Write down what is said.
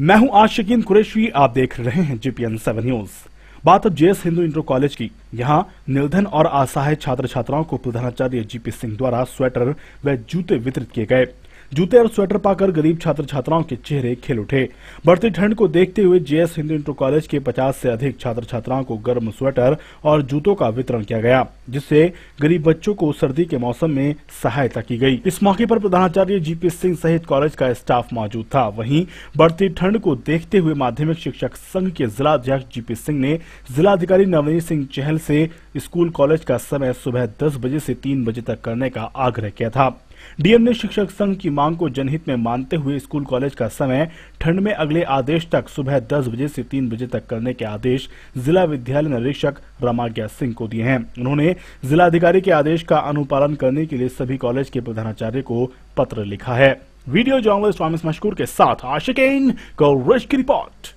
मैं हूं शकीन कुरेशी आप देख रहे हैं जीपीएन सेवन न्यूज बात अब जेएस हिंदू इंटर कॉलेज की यहां निर्धन और असहाय छात्र छात्राओं को प्रधानाचार्य जीपी सिंह द्वारा स्वेटर व जूते वितरित किए गए जूते और स्वेटर पाकर गरीब छात्र छात्राओं के चेहरे खिल उठे बढ़ती ठंड को देखते हुए जेएस हिंदू इंटर कॉलेज के 50 से अधिक छात्र छात्राओं को गर्म स्वेटर और जूतों का वितरण किया गया जिससे गरीब बच्चों को सर्दी के मौसम में सहायता की गई इस मौके पर प्रधानाचार्य जीपी सिंह सहित कॉलेज का स्टाफ मौजूद था वहीं बढ़ती ठंड को देखते हुए माध्यमिक शिक्षक संघ के जिला अध्यक्ष जीपी सिंह ने जिलाधिकारी नवनीत सिंह चहल से स्कूल कॉलेज का समय सुबह दस बजे से तीन बजे तक करने का आग्रह किया था डीएम ने शिक्षक संघ की मांग को जनहित में मानते हुए स्कूल कॉलेज का समय ठंड में अगले आदेश तक सुबह दस बजे से तीन बजे तक करने के आदेश जिला विद्यालय निरीक्षक रमाज्ञा सिंह को दिए हैं उन्होंने जिलाधिकारी के आदेश का अनुपालन करने के लिए सभी कॉलेज के प्रधानाचार्य को पत्र लिखा है वीडियो जर्नलिस्ट वामिस मशकूर के साथ आशिकेन को की रिपोर्ट